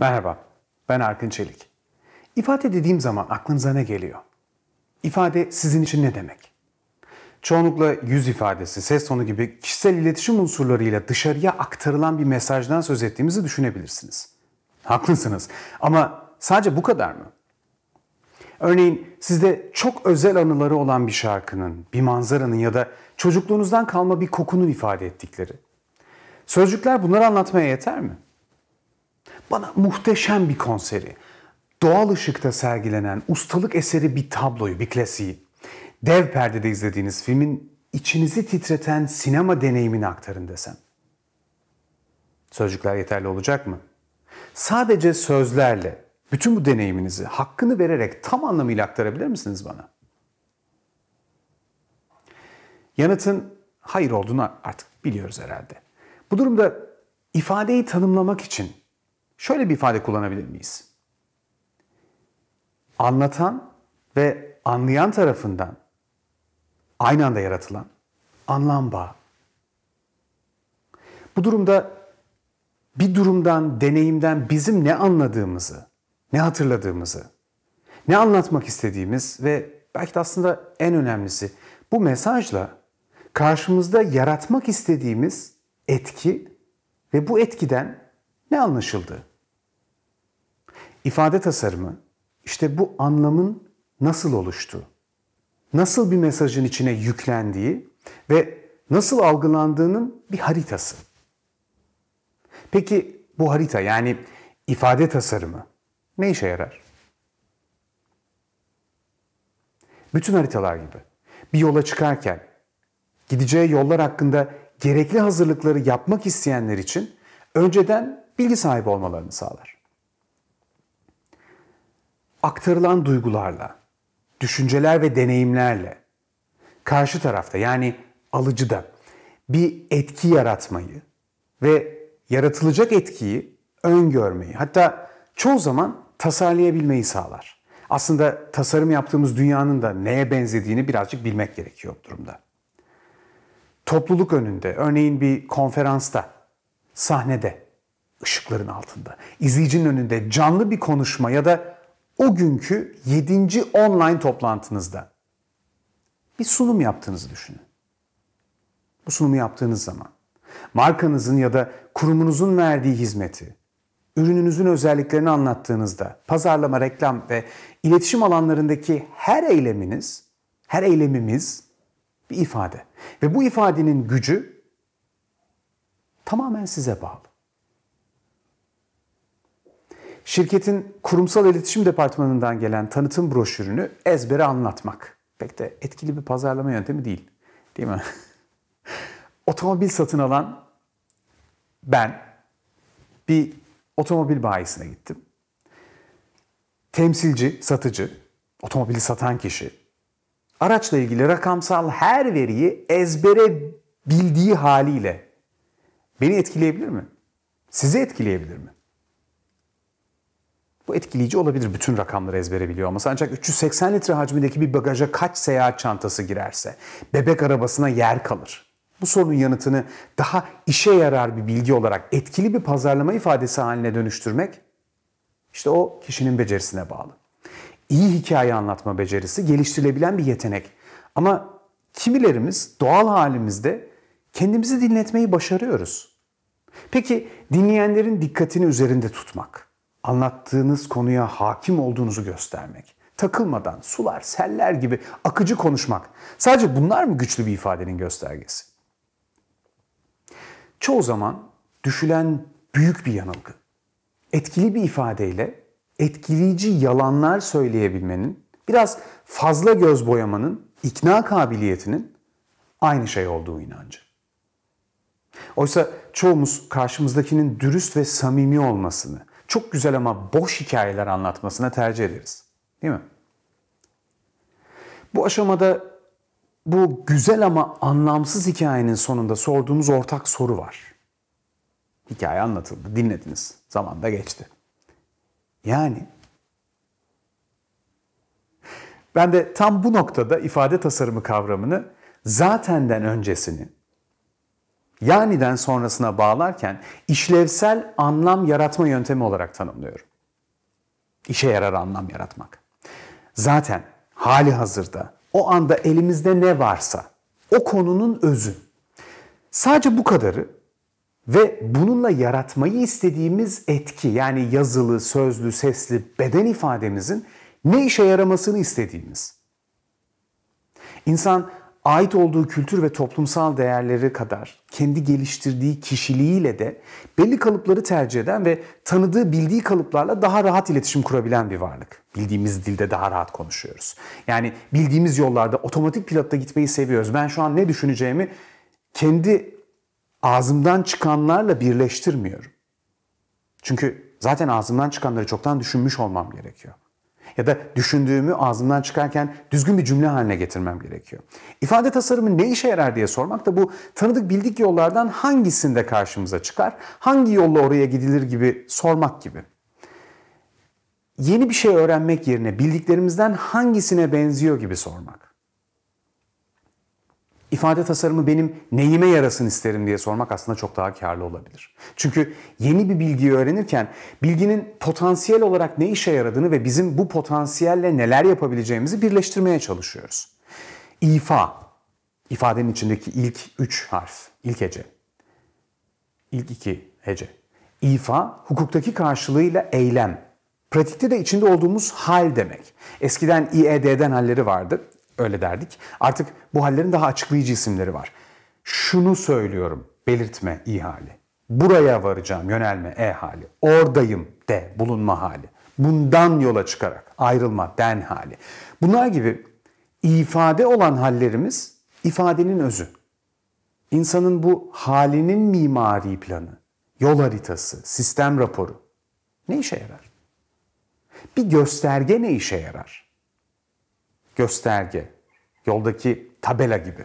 Merhaba, ben Arkın Çelik. İfade dediğim zaman aklınıza ne geliyor? İfade sizin için ne demek? Çoğunlukla yüz ifadesi, ses tonu gibi kişisel iletişim unsurlarıyla dışarıya aktarılan bir mesajdan söz ettiğimizi düşünebilirsiniz. Haklısınız ama sadece bu kadar mı? Örneğin sizde çok özel anıları olan bir şarkının, bir manzaranın ya da çocukluğunuzdan kalma bir kokunun ifade ettikleri. Sözcükler bunları anlatmaya yeter mi? Bana muhteşem bir konseri, doğal ışıkta sergilenen ustalık eseri bir tabloyu, bir klasiği, dev perdede izlediğiniz filmin içinizi titreten sinema deneyimini aktarın desem. Sözcükler yeterli olacak mı? Sadece sözlerle bütün bu deneyiminizi hakkını vererek tam anlamıyla aktarabilir misiniz bana? Yanıtın hayır olduğunu artık biliyoruz herhalde. Bu durumda ifadeyi tanımlamak için Şöyle bir ifade kullanabilir miyiz? Anlatan ve anlayan tarafından aynı anda yaratılan anlam bağı. Bu durumda bir durumdan, deneyimden bizim ne anladığımızı, ne hatırladığımızı, ne anlatmak istediğimiz ve belki de aslında en önemlisi bu mesajla karşımızda yaratmak istediğimiz etki ve bu etkiden ne anlaşıldı? İfade tasarımı işte bu anlamın nasıl oluştu, nasıl bir mesajın içine yüklendiği ve nasıl algılandığının bir haritası. Peki bu harita yani ifade tasarımı ne işe yarar? Bütün haritalar gibi bir yola çıkarken gideceği yollar hakkında gerekli hazırlıkları yapmak isteyenler için önceden bilgi sahibi olmalarını sağlar. Aktarılan duygularla, düşünceler ve deneyimlerle karşı tarafta yani alıcıda bir etki yaratmayı ve yaratılacak etkiyi öngörmeyi hatta çoğu zaman tasarlayabilmeyi sağlar. Aslında tasarım yaptığımız dünyanın da neye benzediğini birazcık bilmek gerekiyor bu durumda. Topluluk önünde, örneğin bir konferansta, sahnede ışıkların altında. İzleyicinin önünde canlı bir konuşma ya da o günkü 7. online toplantınızda bir sunum yaptığınızı düşünün. Bu sunumu yaptığınız zaman markanızın ya da kurumunuzun verdiği hizmeti, ürününüzün özelliklerini anlattığınızda pazarlama, reklam ve iletişim alanlarındaki her eyleminiz, her eylemimiz bir ifade. Ve bu ifadenin gücü tamamen size bağlı. Şirketin kurumsal iletişim departmanından gelen tanıtım broşürünü ezbere anlatmak. Pek de etkili bir pazarlama yöntemi değil. Değil mi? Otomobil satın alan ben bir otomobil bayisine gittim. Temsilci, satıcı, otomobili satan kişi araçla ilgili rakamsal her veriyi ezbere bildiği haliyle beni etkileyebilir mi? Sizi etkileyebilir mi? Bu etkileyici olabilir bütün rakamları ezbere biliyor olması. Ancak 380 litre hacmindeki bir bagaja kaç seyahat çantası girerse, bebek arabasına yer kalır. Bu sorunun yanıtını daha işe yarar bir bilgi olarak etkili bir pazarlama ifadesi haline dönüştürmek işte o kişinin becerisine bağlı. İyi hikaye anlatma becerisi geliştirilebilen bir yetenek. Ama kimilerimiz doğal halimizde kendimizi dinletmeyi başarıyoruz. Peki dinleyenlerin dikkatini üzerinde tutmak anlattığınız konuya hakim olduğunuzu göstermek. Takılmadan sular, seller gibi akıcı konuşmak. Sadece bunlar mı güçlü bir ifadenin göstergesi? Çoğu zaman düşülen büyük bir yanılgı. Etkili bir ifadeyle etkileyici yalanlar söyleyebilmenin, biraz fazla göz boyamanın, ikna kabiliyetinin aynı şey olduğu inancı. Oysa çoğumuz karşımızdakinin dürüst ve samimi olmasını, çok güzel ama boş hikayeler anlatmasına tercih ederiz. Değil mi? Bu aşamada bu güzel ama anlamsız hikayenin sonunda sorduğumuz ortak soru var. Hikaye anlatıldı, dinlediniz. Zaman da geçti. Yani ben de tam bu noktada ifade tasarımı kavramını zatenden öncesini yaniden sonrasına bağlarken işlevsel anlam yaratma yöntemi olarak tanımlıyorum. İşe yarar anlam yaratmak. Zaten hali hazırda o anda elimizde ne varsa o konunun özü. Sadece bu kadarı ve bununla yaratmayı istediğimiz etki yani yazılı, sözlü, sesli beden ifademizin ne işe yaramasını istediğimiz. İnsan ait olduğu kültür ve toplumsal değerleri kadar kendi geliştirdiği kişiliğiyle de belli kalıpları tercih eden ve tanıdığı bildiği kalıplarla daha rahat iletişim kurabilen bir varlık. Bildiğimiz dilde daha rahat konuşuyoruz. Yani bildiğimiz yollarda otomatik pilotta gitmeyi seviyoruz. Ben şu an ne düşüneceğimi kendi ağzımdan çıkanlarla birleştirmiyorum. Çünkü zaten ağzımdan çıkanları çoktan düşünmüş olmam gerekiyor ya da düşündüğümü ağzımdan çıkarken düzgün bir cümle haline getirmem gerekiyor. İfade tasarımı ne işe yarar diye sormak da bu tanıdık bildik yollardan hangisinde karşımıza çıkar, hangi yolla oraya gidilir gibi sormak gibi. Yeni bir şey öğrenmek yerine bildiklerimizden hangisine benziyor gibi sormak. İfade tasarımı benim neyime yarasın isterim diye sormak aslında çok daha karlı olabilir. Çünkü yeni bir bilgiyi öğrenirken bilginin potansiyel olarak ne işe yaradığını ve bizim bu potansiyelle neler yapabileceğimizi birleştirmeye çalışıyoruz. İfa, ifadenin içindeki ilk üç harf, ilk hece. ilk iki hece. İfa, hukuktaki karşılığıyla eylem, Pratikte de içinde olduğumuz hal demek. Eskiden İED'den halleri vardı. Öyle derdik. Artık bu hallerin daha açıklayıcı isimleri var. Şunu söylüyorum. Belirtme i hali. Buraya varacağım yönelme e hali. Oradayım de bulunma hali. Bundan yola çıkarak ayrılma den hali. Bunlar gibi ifade olan hallerimiz ifadenin özü. İnsanın bu halinin mimari planı, yol haritası, sistem raporu ne işe yarar? Bir gösterge ne işe yarar? gösterge, yoldaki tabela gibi.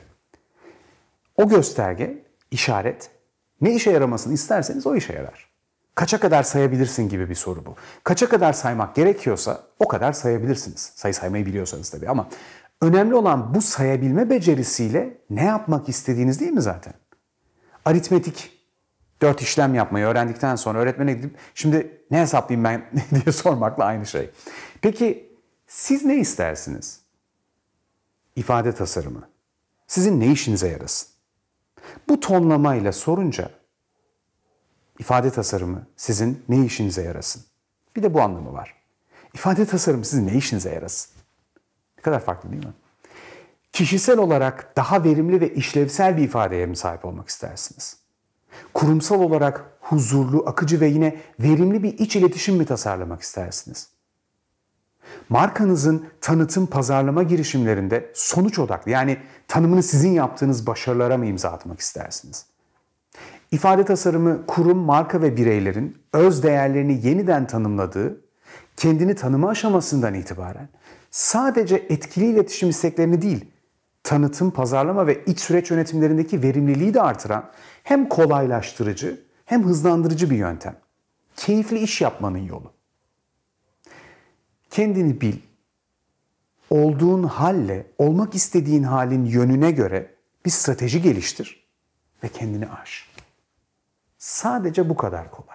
O gösterge, işaret ne işe yaramasını isterseniz o işe yarar. Kaça kadar sayabilirsin gibi bir soru bu. Kaça kadar saymak gerekiyorsa o kadar sayabilirsiniz. Sayı saymayı biliyorsanız tabii ama önemli olan bu sayabilme becerisiyle ne yapmak istediğiniz değil mi zaten? Aritmetik dört işlem yapmayı öğrendikten sonra öğretmene gidip şimdi ne hesaplayayım ben diye sormakla aynı şey. Peki siz ne istersiniz? ifade tasarımı sizin ne işinize yarasın? Bu tonlamayla sorunca ifade tasarımı sizin ne işinize yarasın? Bir de bu anlamı var. İfade tasarımı sizin ne işinize yarasın? Ne kadar farklı değil mi? Kişisel olarak daha verimli ve işlevsel bir ifadeye mi sahip olmak istersiniz? Kurumsal olarak huzurlu, akıcı ve yine verimli bir iç iletişim mi tasarlamak istersiniz? Markanızın tanıtım pazarlama girişimlerinde sonuç odaklı yani tanımını sizin yaptığınız başarılara mı imza atmak istersiniz? İfade tasarımı kurum, marka ve bireylerin öz değerlerini yeniden tanımladığı, kendini tanıma aşamasından itibaren sadece etkili iletişim isteklerini değil, tanıtım, pazarlama ve iç süreç yönetimlerindeki verimliliği de artıran hem kolaylaştırıcı hem hızlandırıcı bir yöntem. Keyifli iş yapmanın yolu. Kendini bil. Olduğun halle, olmak istediğin halin yönüne göre bir strateji geliştir ve kendini aş. Sadece bu kadar kolay.